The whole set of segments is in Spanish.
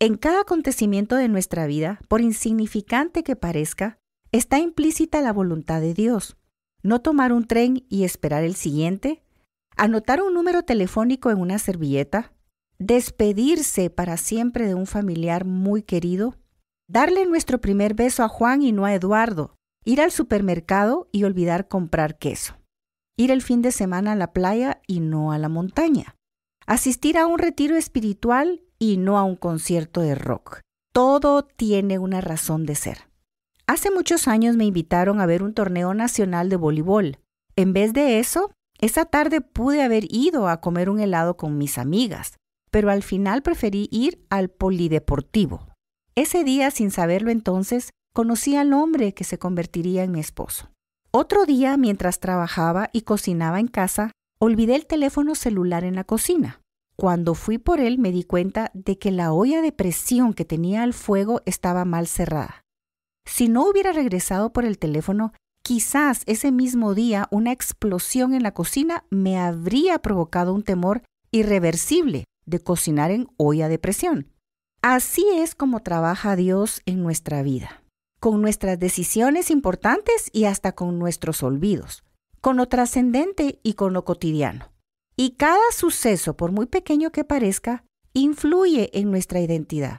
En cada acontecimiento de nuestra vida, por insignificante que parezca, está implícita la voluntad de Dios. No tomar un tren y esperar el siguiente, anotar un número telefónico en una servilleta, despedirse para siempre de un familiar muy querido, darle nuestro primer beso a Juan y no a Eduardo, ir al supermercado y olvidar comprar queso, ir el fin de semana a la playa y no a la montaña, asistir a un retiro espiritual y no a un concierto de rock. Todo tiene una razón de ser. Hace muchos años me invitaron a ver un torneo nacional de voleibol. En vez de eso, esa tarde pude haber ido a comer un helado con mis amigas, pero al final preferí ir al polideportivo. Ese día, sin saberlo entonces, conocí al hombre que se convertiría en mi esposo. Otro día, mientras trabajaba y cocinaba en casa, olvidé el teléfono celular en la cocina. Cuando fui por él me di cuenta de que la olla de presión que tenía al fuego estaba mal cerrada. Si no hubiera regresado por el teléfono, quizás ese mismo día una explosión en la cocina me habría provocado un temor irreversible de cocinar en olla de presión. Así es como trabaja Dios en nuestra vida, con nuestras decisiones importantes y hasta con nuestros olvidos, con lo trascendente y con lo cotidiano. Y cada suceso, por muy pequeño que parezca, influye en nuestra identidad,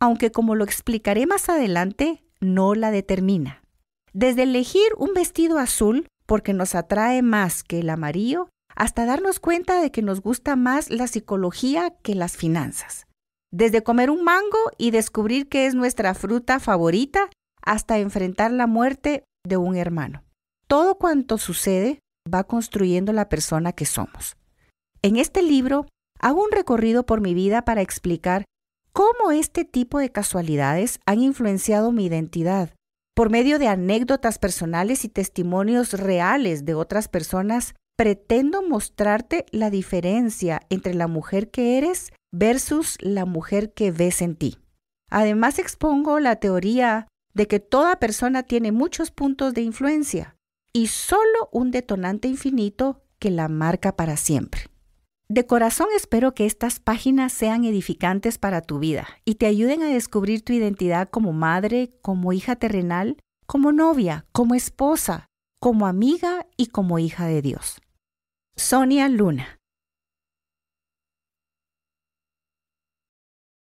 aunque como lo explicaré más adelante, no la determina. Desde elegir un vestido azul porque nos atrae más que el amarillo, hasta darnos cuenta de que nos gusta más la psicología que las finanzas. Desde comer un mango y descubrir que es nuestra fruta favorita, hasta enfrentar la muerte de un hermano. Todo cuanto sucede va construyendo la persona que somos. En este libro hago un recorrido por mi vida para explicar cómo este tipo de casualidades han influenciado mi identidad por medio de anécdotas personales y testimonios reales de otras personas pretendo mostrarte la diferencia entre la mujer que eres versus la mujer que ves en ti. Además expongo la teoría de que toda persona tiene muchos puntos de influencia y solo un detonante infinito que la marca para siempre. De corazón espero que estas páginas sean edificantes para tu vida y te ayuden a descubrir tu identidad como madre, como hija terrenal, como novia, como esposa, como amiga y como hija de Dios. Sonia Luna,